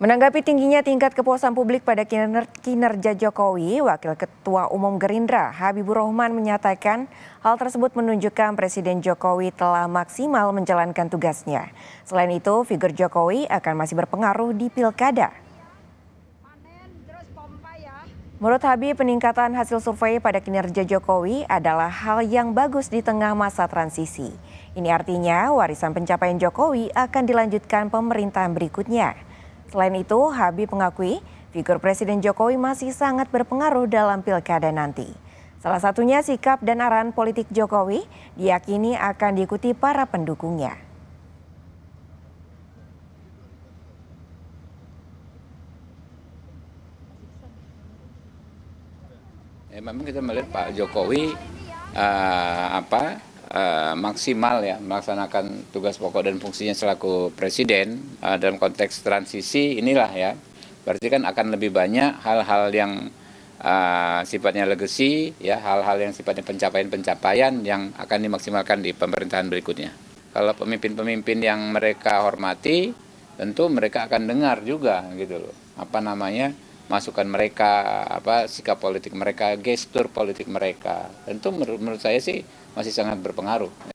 Menanggapi tingginya tingkat kepuasan publik pada kinerja Jokowi, Wakil Ketua Umum Gerindra Habibur Rahman menyatakan hal tersebut menunjukkan Presiden Jokowi telah maksimal menjalankan tugasnya. Selain itu, figur Jokowi akan masih berpengaruh di pilkada. Menurut Habib, peningkatan hasil survei pada kinerja Jokowi adalah hal yang bagus di tengah masa transisi. Ini artinya warisan pencapaian Jokowi akan dilanjutkan pemerintahan berikutnya. Selain itu, Habib mengakui figur Presiden Jokowi masih sangat berpengaruh dalam pilkada nanti. Salah satunya sikap dan arahan politik Jokowi diyakini akan diikuti para pendukungnya. Ya, memang kita melihat Pak Jokowi uh, apa uh, maksimal ya melaksanakan tugas pokok dan fungsinya selaku presiden uh, dalam konteks transisi inilah ya berarti kan akan lebih banyak hal-hal yang uh, sifatnya legasi ya hal-hal yang sifatnya pencapaian-pencapaian yang akan dimaksimalkan di pemerintahan berikutnya kalau pemimpin-pemimpin yang mereka hormati tentu mereka akan dengar juga gitu loh apa namanya masukan mereka, apa sikap politik mereka, gestur politik mereka. Tentu menurut, saya sih masih sangat berpengaruh.